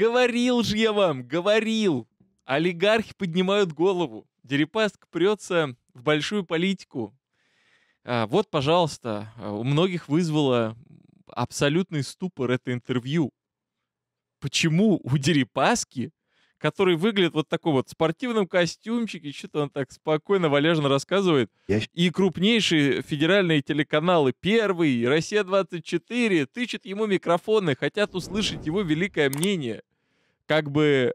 Говорил же я вам, говорил. Олигархи поднимают голову. Дерипаск прется в большую политику. А, вот, пожалуйста, а, у многих вызвало абсолютный ступор это интервью. Почему у Дерипаски, который выглядит вот такой вот в спортивном костюмчике, что-то он так спокойно, валежно рассказывает, Я... и крупнейшие федеральные телеканалы «Первый», «Россия-24» тычут ему микрофоны, хотят услышать его великое мнение как бы...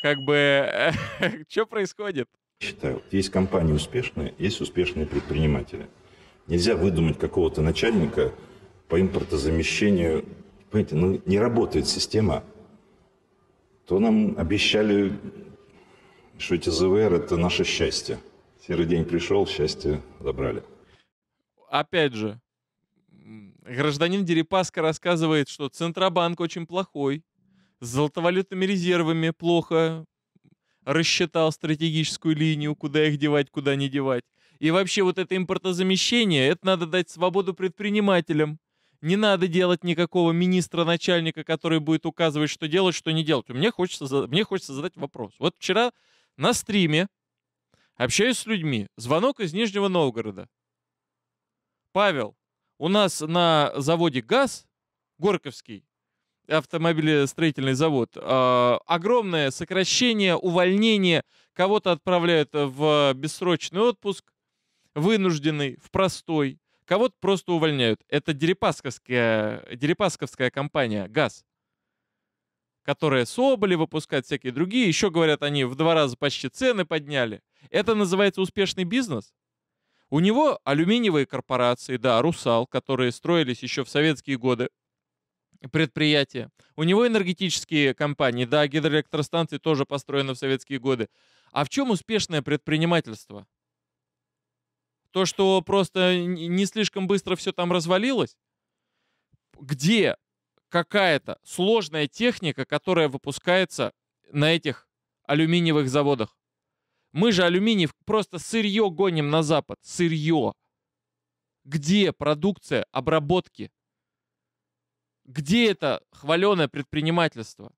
Как бы... Что происходит? Считаю, есть компании успешные, есть успешные предприниматели. Нельзя выдумать какого-то начальника по импортозамещению. Понимаете, ну не работает система. То нам обещали, что эти ЗВР – это наше счастье. Серый день пришел, счастье забрали. Опять же, гражданин Дерипаска рассказывает, что Центробанк очень плохой, с золотовалютными резервами плохо рассчитал стратегическую линию, куда их девать, куда не девать. И вообще вот это импортозамещение, это надо дать свободу предпринимателям. Не надо делать никакого министра-начальника, который будет указывать, что делать, что не делать. Мне хочется, мне хочется задать вопрос. Вот вчера на стриме общаюсь с людьми. Звонок из Нижнего Новгорода. Павел, у нас на заводе ГАЗ, Горьковский, автомобилестроительный завод. А, огромное сокращение, увольнение. Кого-то отправляют в бессрочный отпуск, вынужденный, в простой. Кого-то просто увольняют. Это Дерипасковская, Дерипасковская компания «ГАЗ», которая Соболи выпускает, всякие другие. Еще, говорят, они в два раза почти цены подняли. Это называется успешный бизнес? У него алюминиевые корпорации, да, «Русал», которые строились еще в советские годы, предприятие. У него энергетические компании, да, гидроэлектростанции тоже построены в советские годы. А в чем успешное предпринимательство? То, что просто не слишком быстро все там развалилось? Где какая-то сложная техника, которая выпускается на этих алюминиевых заводах? Мы же алюминий просто сырье гоним на запад. Сырье. Где продукция обработки? Где это хваленое предпринимательство?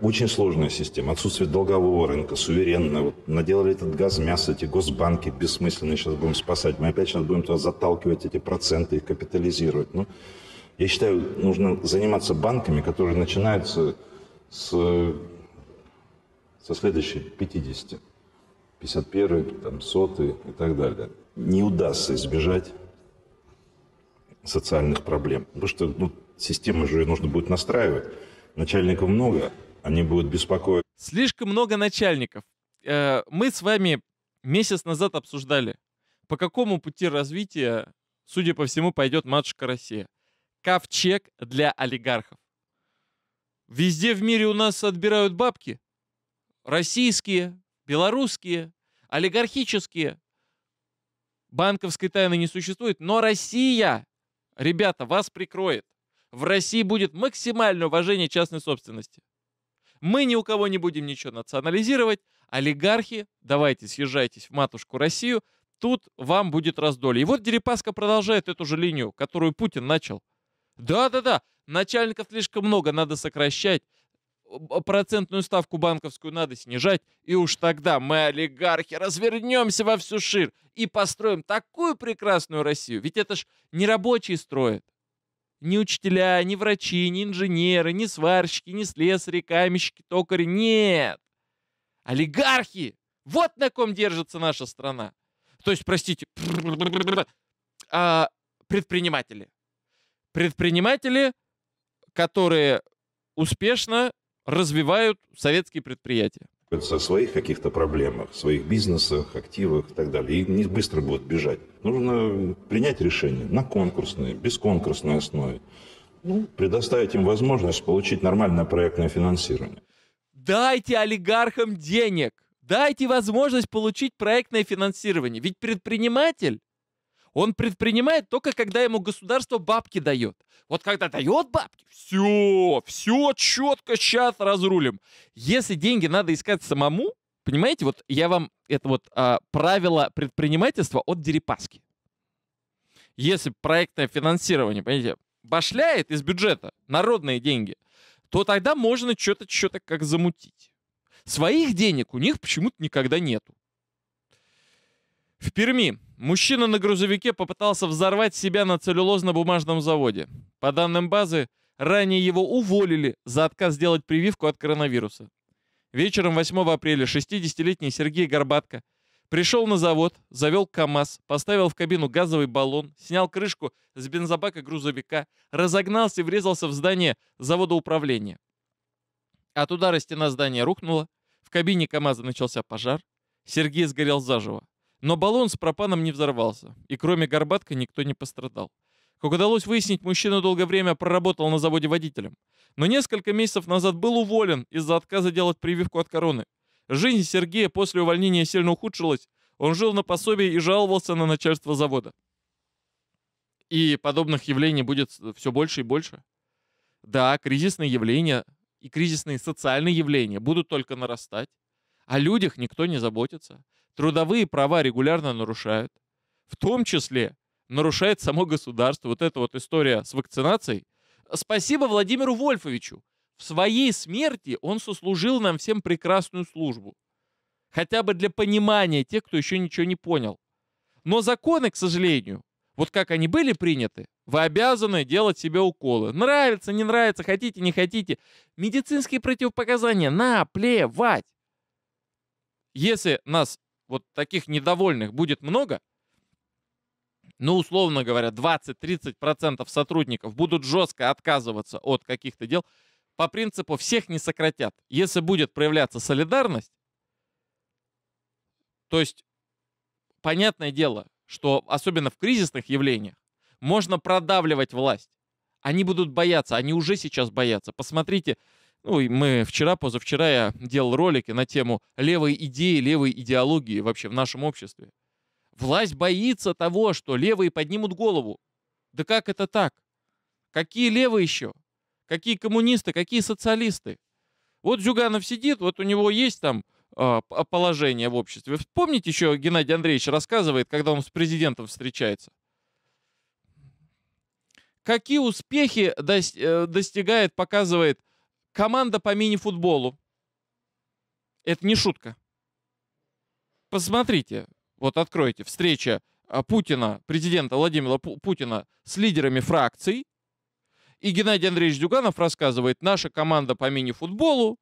Очень сложная система. Отсутствие долгового рынка, суверенного. наделали этот газ, мясо, эти госбанки бессмысленные. Сейчас будем спасать. Мы опять сейчас будем туда заталкивать эти проценты и капитализировать. Ну, я считаю, нужно заниматься банками, которые начинаются с, со следующей 50. 51, там, 100 и так далее. Не удастся избежать социальных проблем. Потому что ну, Систему же нужно будет настраивать. Начальников много, они будут беспокоить. Слишком много начальников. Э, мы с вами месяц назад обсуждали, по какому пути развития, судя по всему, пойдет матушка Россия. Ковчег для олигархов. Везде в мире у нас отбирают бабки. Российские, белорусские, олигархические. Банковской тайны не существует, но Россия, ребята, вас прикроет в России будет максимальное уважение частной собственности. Мы ни у кого не будем ничего национализировать. Олигархи, давайте съезжайтесь в матушку Россию, тут вам будет раздолье. И вот Дерипаска продолжает эту же линию, которую Путин начал. Да-да-да, начальников слишком много, надо сокращать а, процентную ставку банковскую надо снижать, и уж тогда мы, олигархи, развернемся во всю шир и построим такую прекрасную Россию. Ведь это ж не рабочие строят, ни учителя, ни врачи, ни инженеры, ни сварщики, ни слесари, каменщики, токари. Нет! Олигархи! Вот на ком держится наша страна. То есть, простите, а, предприниматели. Предприниматели, которые успешно развивают советские предприятия о своих каких-то проблемах, своих бизнесах, активах и так далее. И не быстро будут бежать. Нужно принять решение на конкурсной, бесконкурсной основе. Ну, предоставить им возможность получить нормальное проектное финансирование. Дайте олигархам денег. Дайте возможность получить проектное финансирование. Ведь предприниматель он предпринимает только, когда ему государство бабки дает. Вот когда дает бабки, все, все четко сейчас разрулим. Если деньги надо искать самому, понимаете, вот я вам это вот а, правило предпринимательства от Дерипаски. Если проектное финансирование, понимаете, башляет из бюджета народные деньги, то тогда можно что-то что-то как замутить. Своих денег у них почему-то никогда нету. В Перми мужчина на грузовике попытался взорвать себя на целлюлозно-бумажном заводе. По данным базы, ранее его уволили за отказ сделать прививку от коронавируса. Вечером 8 апреля 60-летний Сергей Горбатко пришел на завод, завел КАМАЗ, поставил в кабину газовый баллон, снял крышку с бензобака грузовика, разогнался и врезался в здание завода управления. От удара стена здания рухнула, в кабине КАМАЗа начался пожар, Сергей сгорел заживо. Но баллон с пропаном не взорвался, и кроме Горбатка никто не пострадал. Как удалось выяснить, мужчина долгое время проработал на заводе водителем. Но несколько месяцев назад был уволен из-за отказа делать прививку от короны. Жизнь Сергея после увольнения сильно ухудшилась, он жил на пособии и жаловался на начальство завода. И подобных явлений будет все больше и больше. Да, кризисные явления и кризисные социальные явления будут только нарастать. О людях никто не заботится. Трудовые права регулярно нарушают. В том числе нарушает само государство. Вот эта вот история с вакцинацией. Спасибо Владимиру Вольфовичу. В своей смерти он сослужил нам всем прекрасную службу. Хотя бы для понимания тех, кто еще ничего не понял. Но законы, к сожалению, вот как они были приняты, вы обязаны делать себе уколы. Нравится, не нравится, хотите, не хотите. Медицинские противопоказания наплевать. Если нас вот таких недовольных будет много, ну, условно говоря, 20-30% сотрудников будут жестко отказываться от каких-то дел, по принципу всех не сократят. Если будет проявляться солидарность, то есть понятное дело, что особенно в кризисных явлениях можно продавливать власть. Они будут бояться, они уже сейчас боятся. Посмотрите, ну и мы вчера, позавчера я делал ролики на тему левой идеи, левой идеологии вообще в нашем обществе. Власть боится того, что левые поднимут голову. Да как это так? Какие левые еще? Какие коммунисты, какие социалисты? Вот Зюганов сидит, вот у него есть там э, положение в обществе. Вспомните еще Геннадий Андреевич рассказывает, когда он с президентом встречается. Какие успехи э, достигает, показывает команда по мини-футболу. Это не шутка. Посмотрите, вот откройте, встреча а, Путина, президента Владимира Путина с лидерами фракций. И Геннадий Андреевич Дюганов рассказывает, наша команда по мини-футболу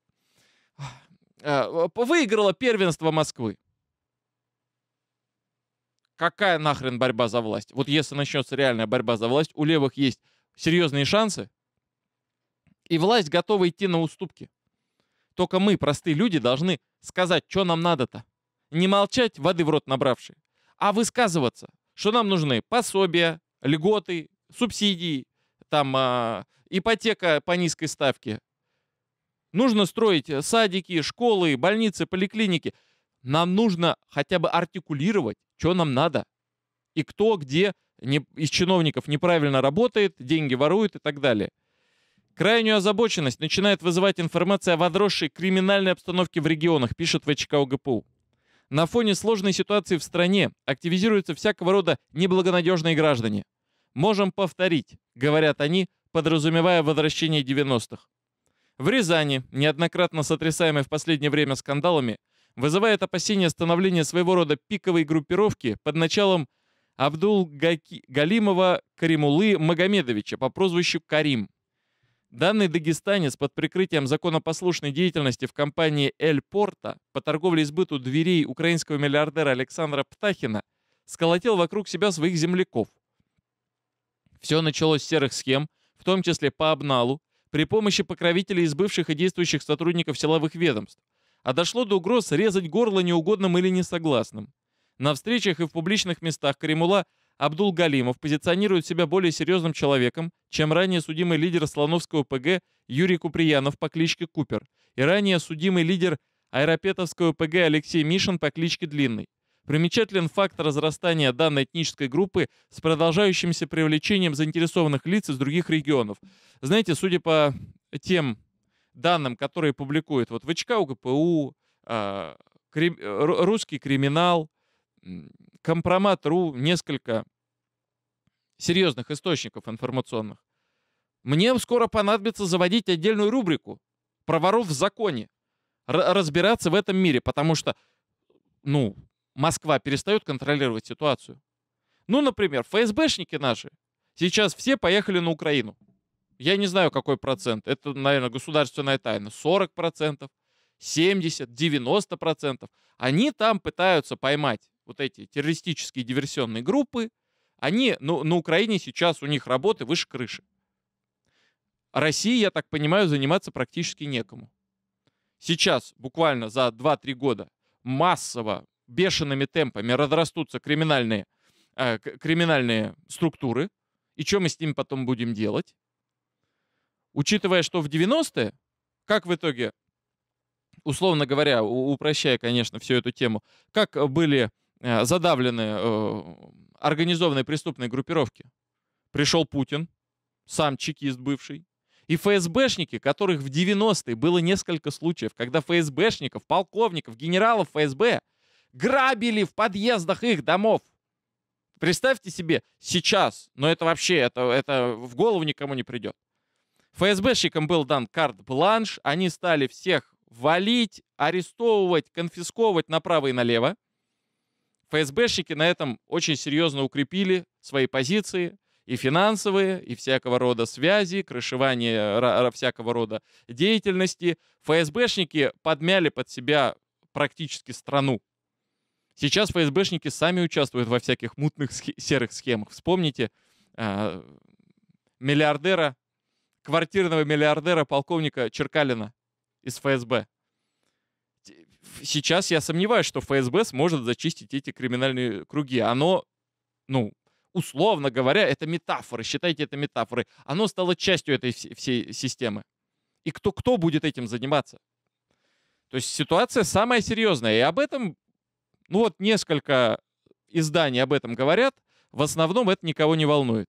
а, а, выиграла первенство Москвы. Какая нахрен борьба за власть? Вот если начнется реальная борьба за власть, у левых есть серьезные шансы и власть готова идти на уступки. Только мы, простые люди, должны сказать, что нам надо-то. Не молчать, воды в рот набравшие, а высказываться, что нам нужны пособия, льготы, субсидии, там э, ипотека по низкой ставке. Нужно строить э, садики, школы, больницы, поликлиники. Нам нужно хотя бы артикулировать, что нам надо. И кто где не, из чиновников неправильно работает, деньги воруют и так далее. Крайнюю озабоченность начинает вызывать информация о возросшей криминальной обстановке в регионах, пишет ВЧК ОГПУ. На фоне сложной ситуации в стране активизируются всякого рода неблагонадежные граждане. «Можем повторить», — говорят они, подразумевая возвращение 90-х. В Рязани, неоднократно сотрясаемой в последнее время скандалами, вызывает опасение становления своего рода пиковой группировки под началом Абдул Галимова Каримулы Магомедовича по прозвищу Карим — Данный дагестанец под прикрытием законопослушной деятельности в компании «Эль Порта» по торговле избыту дверей украинского миллиардера Александра Птахина сколотил вокруг себя своих земляков. Все началось с серых схем, в том числе по обналу, при помощи покровителей из бывших и действующих сотрудников силовых ведомств, а дошло до угроз резать горло неугодным или несогласным. На встречах и в публичных местах Кремула – Абдул Галимов позиционирует себя более серьезным человеком, чем ранее судимый лидер Слоновского ПГ Юрий Куприянов по кличке Купер и ранее судимый лидер Аэропетовского ПГ Алексей Мишин по кличке Длинный. Примечателен факт разрастания данной этнической группы с продолжающимся привлечением заинтересованных лиц из других регионов. Знаете, судя по тем данным, которые публикуют вот ВЧК, УГПУ, а, э, крим, русский криминал, Компромат.ру, несколько серьезных источников информационных. Мне скоро понадобится заводить отдельную рубрику про воров в законе, разбираться в этом мире, потому что, ну, Москва перестает контролировать ситуацию. Ну, например, ФСБшники наши сейчас все поехали на Украину. Я не знаю, какой процент. Это, наверное, государственная тайна. 40%, 70%, 90%. Они там пытаются поймать вот эти террористические диверсионные группы, они, ну, на Украине сейчас у них работы выше крыши. России, я так понимаю, заниматься практически некому. Сейчас, буквально за 2-3 года, массово, бешеными темпами разрастутся криминальные, э, криминальные структуры. И что мы с ними потом будем делать? Учитывая, что в 90-е, как в итоге, условно говоря, упрощая, конечно, всю эту тему, как э, были задавлены э, э организованной преступной группировки. Пришел Путин, сам чекист бывший, и ФСБшники, которых в 90-е было несколько случаев, когда ФСБшников, полковников, генералов ФСБ грабили в подъездах их домов. Представьте себе сейчас, но это вообще, это, это в голову никому не придет. ФСБшникам был дан карт-бланш, они стали всех валить, арестовывать, конфисковывать направо и налево. ФСБшники на этом очень серьезно укрепили свои позиции, и финансовые, и всякого рода связи, крышевание всякого рода деятельности. ФСБшники подмяли под себя практически страну. Сейчас ФСБшники сами участвуют во всяких мутных серых схемах. Вспомните э, миллиардера, квартирного миллиардера полковника Черкалина из ФСБ сейчас я сомневаюсь, что ФСБ сможет зачистить эти криминальные круги. Оно, ну, условно говоря, это метафоры, считайте это метафоры. Оно стало частью этой всей системы. И кто, кто будет этим заниматься? То есть ситуация самая серьезная. И об этом, ну вот несколько изданий об этом говорят. В основном это никого не волнует.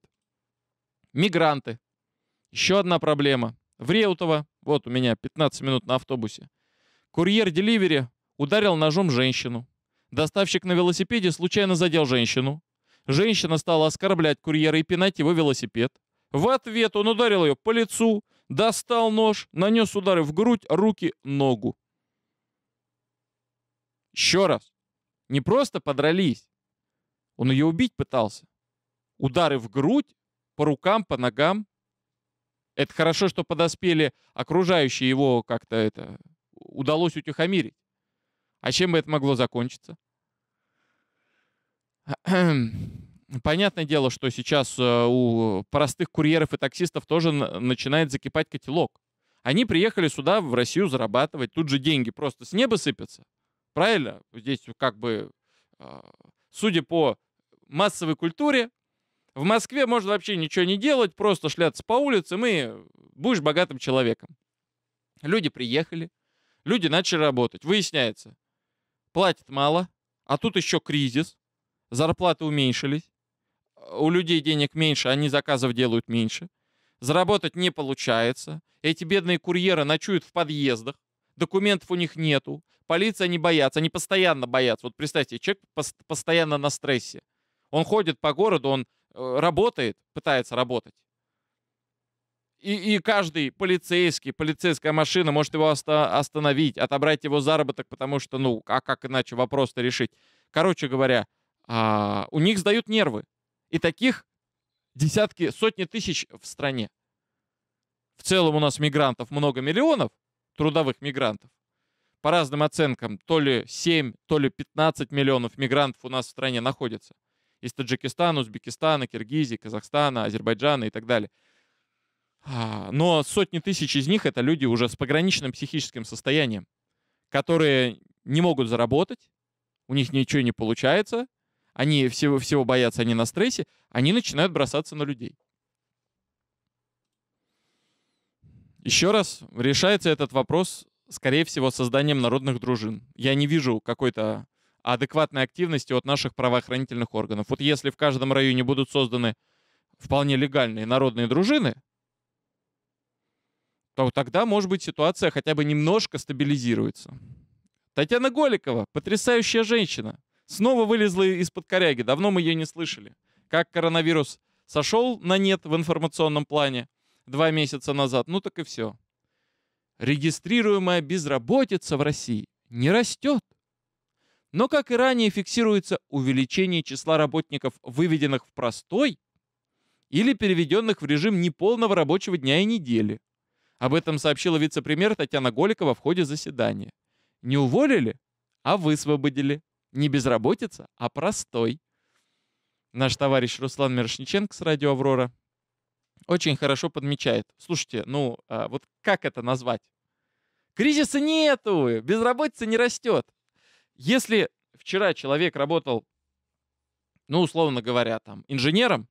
Мигранты. Еще одна проблема. В Реутово, вот у меня 15 минут на автобусе, Курьер-деливери ударил ножом женщину. Доставщик на велосипеде случайно задел женщину. Женщина стала оскорблять курьера и пинать его велосипед. В ответ он ударил ее по лицу, достал нож, нанес удары в грудь, руки, ногу. Еще раз. Не просто подрались. Он ее убить пытался. Удары в грудь, по рукам, по ногам. Это хорошо, что подоспели окружающие его как-то это удалось утихомирить. А чем бы это могло закончиться? Понятное дело, что сейчас э, у простых курьеров и таксистов тоже начинает закипать котелок. Они приехали сюда, в Россию, зарабатывать. Тут же деньги просто с неба сыпятся. Правильно? Здесь как бы, э, судя по массовой культуре, в Москве можно вообще ничего не делать, просто шляться по улицам и будешь богатым человеком. Люди приехали, Люди начали работать. Выясняется, платят мало, а тут еще кризис, зарплаты уменьшились, у людей денег меньше, они заказов делают меньше, заработать не получается, эти бедные курьеры ночуют в подъездах, документов у них нету, полиция не боятся, они постоянно боятся. Вот представьте, человек пост постоянно на стрессе. Он ходит по городу, он э, работает, пытается работать, и, и каждый полицейский, полицейская машина может его оста- остановить, отобрать его заработок, потому что, ну, а как иначе вопрос-то решить? Короче говоря, а, у них сдают нервы. И таких десятки, сотни тысяч в стране. В целом у нас мигрантов много миллионов, трудовых мигрантов. По разным оценкам, то ли 7, то ли 15 миллионов мигрантов у нас в стране находится. Из Таджикистана, Узбекистана, Киргизии, Казахстана, Азербайджана и так далее. А, но сотни тысяч из них — это люди уже с пограничным психическим состоянием, которые не могут заработать, у них ничего не получается, они всего, всего боятся, они на стрессе, они начинают бросаться на людей. Еще раз, решается этот вопрос, скорее всего, созданием народных дружин. Я не вижу какой-то адекватной активности от наших правоохранительных органов. Вот если в каждом районе будут созданы вполне легальные народные дружины, то тогда, может быть, ситуация хотя бы немножко стабилизируется. Татьяна Голикова, потрясающая женщина, снова вылезла из-под коряги, давно мы ее не слышали. Как коронавирус сошел на нет в информационном плане два месяца назад, ну так и все. Регистрируемая безработица в России не растет. Но, как и ранее, фиксируется увеличение числа работников, выведенных в простой или переведенных в режим неполного рабочего дня и недели – об этом сообщила вице-премьер Татьяна Голикова в ходе заседания. Не уволили, а высвободили. Не безработица, а простой. Наш товарищ Руслан Мирошниченко с радио «Аврора» очень хорошо подмечает. Слушайте, ну а вот как это назвать? Кризиса нету, безработица не растет. Если вчера человек работал, ну, условно говоря, там, инженером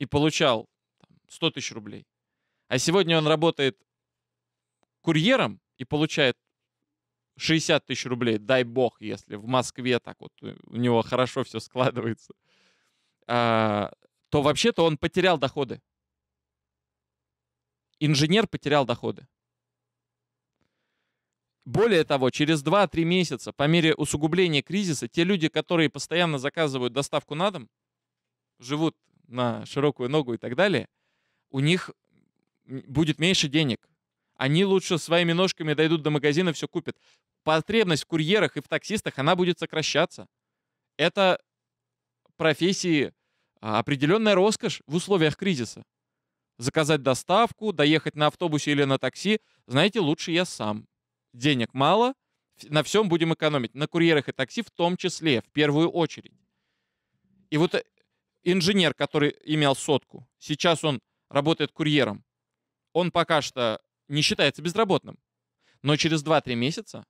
и получал 100 тысяч рублей, а сегодня он работает курьером и получает 60 тысяч рублей, дай бог, если в Москве так вот э, у него хорошо все складывается, а, то вообще-то он потерял доходы. Инженер потерял доходы. Более того, через 2-3 месяца, по мере усугубления кризиса, те люди, которые постоянно заказывают доставку на дом, живут на широкую ногу и так далее, у них будет меньше денег. Они лучше своими ножками дойдут до магазина, все купят. Потребность в курьерах и в таксистах, она будет сокращаться. Это профессии а, определенная роскошь в условиях кризиса. Заказать доставку, доехать на автобусе или на такси, знаете, лучше я сам. Денег мало, на всем будем экономить. На курьерах и такси в том числе, в первую очередь. И вот э, инженер, который имел сотку, сейчас он работает курьером он пока что не считается безработным. Но через 2-3 месяца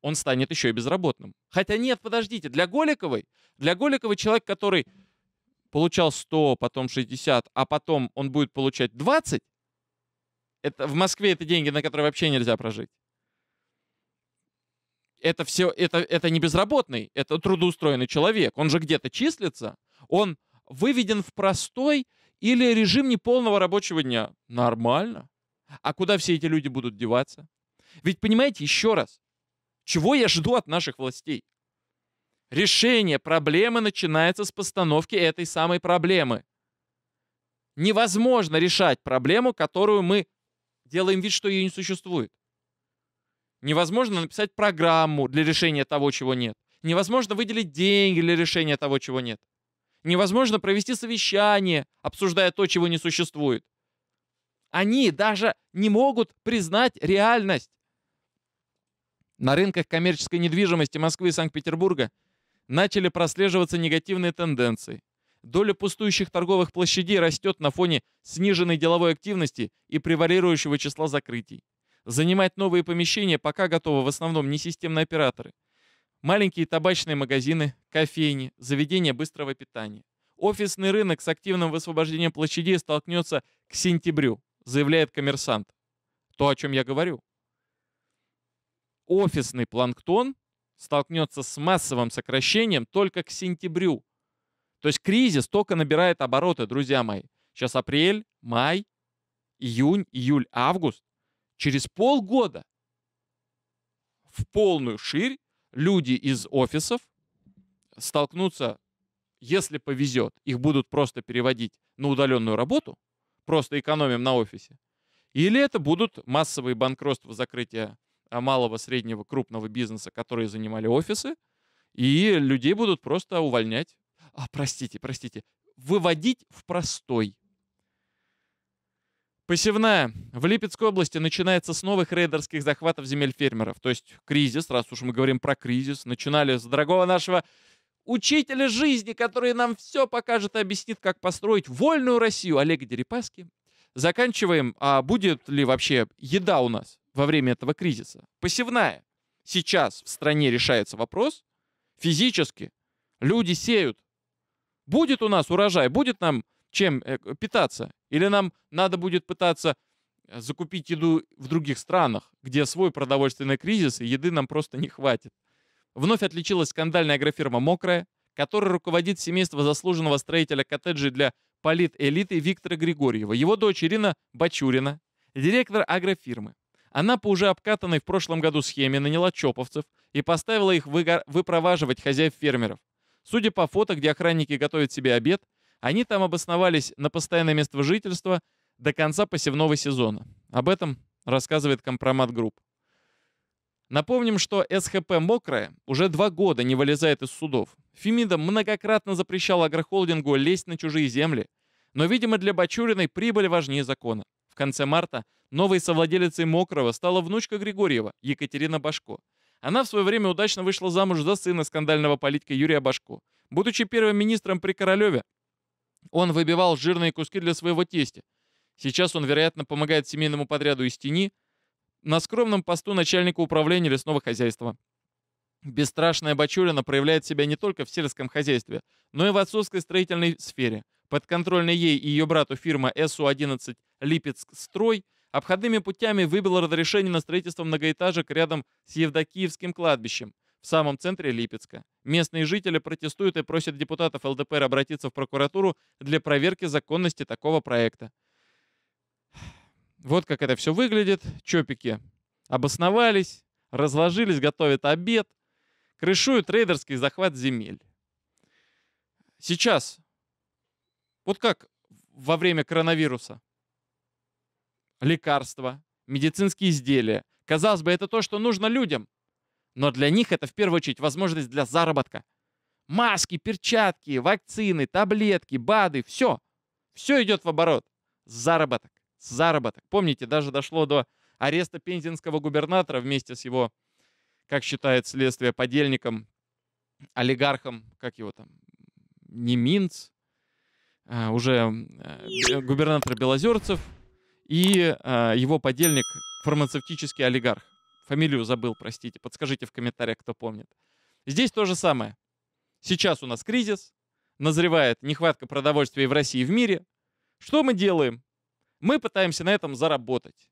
он станет еще и безработным. Хотя нет, подождите, для Голиковой, для Голиковой человек, который получал 100, потом 60, а потом он будет получать 20, это, в Москве это деньги, на которые вообще нельзя прожить. Это все, это, это не безработный, это трудоустроенный человек. Он же где-то числится, он выведен в простой или режим неполного рабочего дня. Нормально. А куда все эти люди будут деваться? Ведь понимаете, еще раз, чего я жду от наших властей? Решение проблемы начинается с постановки этой самой проблемы. Невозможно решать проблему, которую мы делаем вид, что ее не существует. Невозможно написать программу для решения того, чего нет. Невозможно выделить деньги для решения того, чего нет. Невозможно провести совещание, обсуждая то, чего не существует. Они даже не могут признать реальность. На рынках коммерческой недвижимости Москвы и Санкт-Петербурга начали прослеживаться негативные тенденции. Доля пустующих торговых площадей растет на фоне сниженной деловой активности и превалирующего числа закрытий. Занимать новые помещения пока готовы в основном не системные операторы – маленькие табачные магазины, кофейни, заведения быстрого питания. Офисный рынок с активным высвобождением площадей столкнется к сентябрю, заявляет коммерсант. То, о чем я говорю. Офисный планктон столкнется с массовым сокращением только к сентябрю. То есть кризис только набирает обороты, друзья мои. Сейчас апрель, май, июнь, июль, август. Через полгода в полную ширь люди из офисов столкнутся, если повезет, их будут просто переводить на удаленную работу, просто экономим на офисе, или это будут массовые банкротства, закрытия а, малого, среднего, крупного бизнеса, которые занимали офисы, и людей будут просто увольнять. А, простите, простите, выводить в простой. Посевная. В Липецкой области начинается с новых рейдерских захватов земель фермеров. То есть кризис, раз уж мы говорим про кризис, начинали с дорогого нашего учителя жизни, который нам все покажет и объяснит, как построить вольную Россию Олега Дерипаски. Заканчиваем, а будет ли вообще еда у нас во время этого кризиса? Посевная. Сейчас в стране решается вопрос физически. Люди сеют. Будет у нас урожай, будет нам чем э, питаться? Или нам надо будет пытаться э, закупить еду в других странах, где свой продовольственный кризис и еды нам просто не хватит? Вновь отличилась скандальная агрофирма «Мокрая», которая руководит семейство заслуженного строителя коттеджей для политэлиты Виктора Григорьева, его дочь Ирина Бачурина, директор агрофирмы. Она по уже обкатанной в прошлом году схеме наняла чоповцев и поставила их выпроваживать хозяев фермеров. Судя по фото, где охранники готовят себе обед, они там обосновались на постоянное место жительства до конца посевного сезона. Об этом рассказывает компромат групп. Напомним, что СХП «Мокрая» уже два года не вылезает из судов. Фемида многократно запрещал агрохолдингу лезть на чужие земли. Но, видимо, для Бачуриной прибыль важнее закона. В конце марта новой совладелицей «Мокрого» стала внучка Григорьева, Екатерина Башко. Она в свое время удачно вышла замуж за сына скандального политика Юрия Башко. Будучи первым министром при Королеве, он выбивал жирные куски для своего тестя. Сейчас он, вероятно, помогает семейному подряду из тени на скромном посту начальника управления лесного хозяйства. Бесстрашная Бачурина проявляет себя не только в сельском хозяйстве, но и в отцовской строительной сфере. Подконтрольная ей и ее брату фирма СУ-11 «Липецк-строй» обходными путями выбила разрешение на строительство многоэтажек рядом с Евдокиевским кладбищем в самом центре Липецка. Местные жители протестуют и просят депутатов ЛДПР обратиться в прокуратуру для проверки законности такого проекта. Вот как это все выглядит. Чопики обосновались, разложились, готовят обед, крышуют рейдерский захват земель. Сейчас, вот как во время коронавируса, лекарства, медицинские изделия. Казалось бы, это то, что нужно людям – но для них это в первую очередь возможность для заработка. Маски, перчатки, вакцины, таблетки, БАДы, все. Все идет в оборот. Заработок, заработок. Помните, даже дошло до ареста пензенского губернатора вместе с его, как считает следствие, подельником, олигархом, как его там, Неминц, а, уже э, губернатор Белозерцев и а, его подельник фармацевтический олигарх. Фамилию забыл, простите. Подскажите в комментариях, кто помнит. Здесь то же самое. Сейчас у нас кризис, назревает нехватка продовольствия в России, и в мире. Что мы делаем? Мы пытаемся на этом заработать.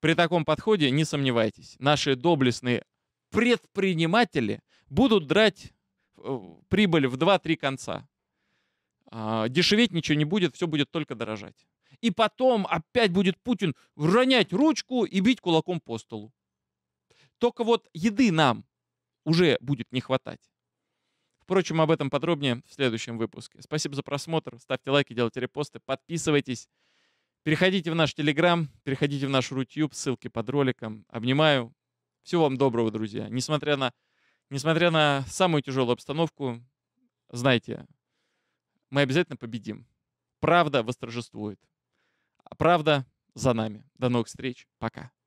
При таком подходе не сомневайтесь, наши доблестные предприниматели будут драть э, прибыль в 2-3 конца. А, дешеветь ничего не будет, все будет только дорожать. И потом опять будет Путин ронять ручку и бить кулаком по столу. Только вот еды нам уже будет не хватать. Впрочем, об этом подробнее в следующем выпуске. Спасибо за просмотр. Ставьте лайки, делайте репосты, подписывайтесь. Переходите в наш Телеграм, переходите в наш Рутюб, ссылки под роликом. Обнимаю. Всего вам доброго, друзья. Несмотря на, несмотря на самую тяжелую обстановку, знайте, мы обязательно победим. Правда восторжествует. А правда за нами. До новых встреч. Пока.